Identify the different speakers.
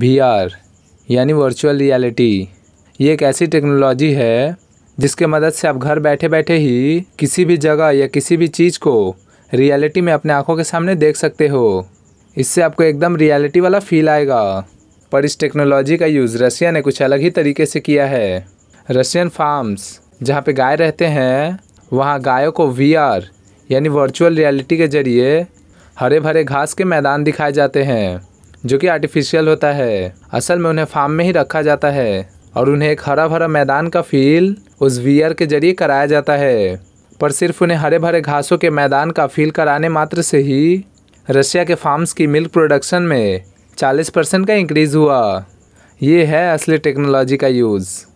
Speaker 1: we यानी virtual reality ये एक ऐसी टेक्नोलॉजी है जिसके मदद से आप घर बैठे बैठे ही किसी भी जगह या किसी भी चीज़ को रियलिटी में अपने आँखों के सामने देख सकते हो इससे आपको एकदम रियलिटी वाला फील आएगा पर इस टेक्नोलॉजी का यूज़ रशिया ने कुछ अलग ही तरीके से किया है रशियन फार्म्स जहाँ पे गाय रहते हैं वहाँ गायों को वी यानी वर्चुअल रियलिटी के जरिए हरे भरे घास के मैदान दिखाए जाते हैं जो कि आर्टिफिशियल होता है असल में उन्हें फार्म में ही रखा जाता है और उन्हें एक हरा भरा मैदान का फील उस वीयर के जरिए कराया जाता है पर सिर्फ उन्हें हरे भरे घासों के मैदान का फील कराने मात्र से ही रशिया के फार्म्स की मिल्क प्रोडक्शन में 40 परसेंट का इंक्रीज़ हुआ ये है असली टेक्नोलॉजी का यूज़